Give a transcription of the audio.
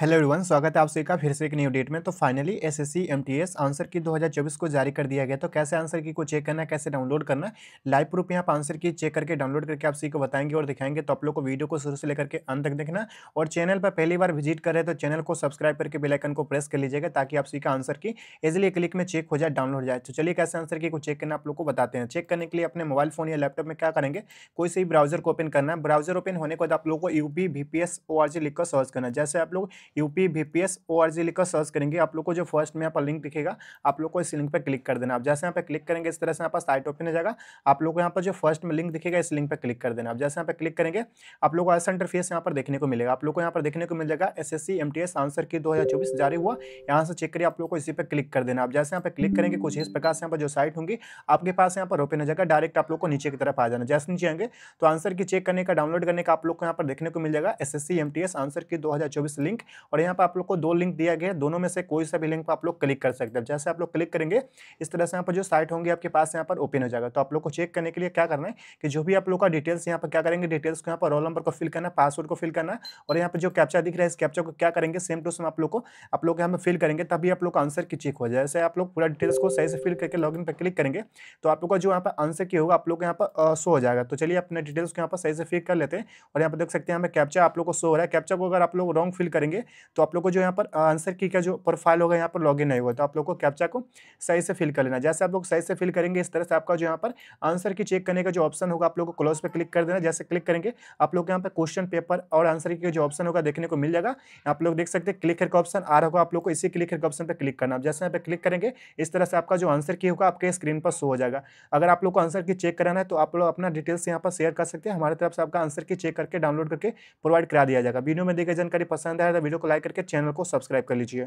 hello everyone स्वागत है आप सभी का फिर से एक न्यू डेट में तो फाइनली एसएससी एमटीएस आंसर की 2024 को जारी कर दिया गया तो कैसे आंसर की को चेक करना कैसे डाउनलोड करना लाइव प्रूफ यहाँ पर आंसर की चेक करके डाउनलोड करके आप सभी को बताएंगे और दिखाएंगे तो आप लोग को वीडियो को शुरू से लेकर के अंत तक देखना और चैनल पर पहली बार विजिट कर रहे तो चैनल को सब्सक्राइब करके बेलाइकन को प्रेस कर लीजिएगा ताकि आप सीखा का आंसर की इजिली क्लिक में चेक हो जाए डाउनलोड हो जाए तो चलिए कैसे आंसर की को चेक करना आप लोग को बताते हैं चेक करने के लिए अपने मोबाइल फोन या लैपटॉप में क्या करेंगे कोई से भी ब्राउजर को ओपन करना ब्राउजर ओपन होने के बाद आप लोग को यू पी लिखकर सर्च करना जैसे आप लोग UP V P S O R G लिखकर सर्च करेंगे आप लोग को जो फर्स्ट में यहाँ पर लिंक दिखेगा आप लोग को इस लिंक पर क्लिक कर देना आप जैसे यहाँ पर क्लिक करेंगे इस तरह से यहाँ पर साइट ओपन हो जाएगा आप लोग को यहाँ पर जो फर्स्ट में लिंक दिखेगा इस लिंक पर क्लिक कर देना आप जैसे यहाँ पर क्लिक करेंगे आप लोग को ऐसा इंटरफेस यहाँ पर देखने को मिलेगा आप लोग को यहाँ पर देखने को मिल जाएगा S S C M T S answer key दो जारी हुआ यहाँ से चेक करिए आप लोग को इसी पर क्लिक कर देना आप जैसे यहाँ पर क्लिक करेंगे कुछ इस प्रकार से यहाँ पर जो साइट होंगी आपके पास यहाँ पर ओपन हो जाएगा डायरेक्ट आप लोग को नीचे की तरफ आ जाना जैसे नीचे आएंगे तो आंसर की चेक करने का डाउनलोड करने का आप लोग को यहाँ पर देखने को मिल जाएगा S S C M T S answer key दो लिंक और यहाँ पर आप लोग को दो लिंक दिया गया है दोनों में से कोई सा भी लिंक पर आप लोग क्लिक कर सकते हैं जैसे आप लोग क्लिक करेंगे इस तरह से यहाँ पर जो साइट होंगी आपके पास यहाँ पर ओपन हो जाएगा तो आप लोग को चेक करने के लिए क्या करना है कि जो भी आप लोग का डिटेल्स यहाँ पर क्या करेंगे डिटेल्स को यहाँ पर रोल नंबर को फिल करना पासवर्ड को फिल करना और यहाँ पर जो कैप्चा दिख रहा है इस कैप्चा को क्या करेंगे सेम टू सेम आप लोग को आप लोग यहाँ पर फिल करेंगे तभी आप लोग का आंसर की चेक हो जाए जैसे आप लोग पूरा डिटेल्स को सही से फिल करके इन पर क्लिक करेंगे तो आप लोग का जो यहाँ पर आंसर की होगा आप लोग यहाँ पर शो हो जाएगा तो चलिए अपने डिटेल्स को यहाँ पर सही से फिल कर लेते हैं और यहाँ पर देख सकते हैं पर कैप्चा आप लोग को शो हो रहा है कैप्चा को अगर आप लोग रॉन्ग फिल करेंगे है तो आप लोग को जो यहाँ पर आंसर की का जो प्रोफाइल होगा यहाँ पर लॉग नहीं हुआ तो आप लोग को कैप्चा को सही से फिल कर लेना जैसे आप लोग सही से फिल करेंगे इस तरह से आपका जो यहाँ पर आंसर की चेक करने का जो ऑप्शन होगा आप लोग को क्लोज पर क्लिक कर देना जैसे क्लिक करेंगे आप लोग यहाँ पर क्वेश्चन पेपर और आंसर की जो ऑप्शन होगा देखने को मिल जाएगा आप लोग देख सकते हैं क्लिक करके ऑप्शन आ रहा होगा आप लोग को इसी क्लिक करके ऑप्शन पर क्लिक करना जैसे यहाँ पर क्लिक करेंगे इस तरह से आपका जो आंसर की होगा आपके स्क्रीन पर शो हो जाएगा अगर आप लोग को आंसर की चेक कराना है तो आप लोग अपना डिटेल्स यहाँ पर शेयर कर सकते हैं हमारे तरफ से आपका आंसर की चेक करके डाउनलोड करके प्रोवाइड करा दिया जाएगा वीडियो में देखिए जानकारी पसंद आया तो वीडियो को लाइक करके चैनल को सब्सक्राइब कर लीजिए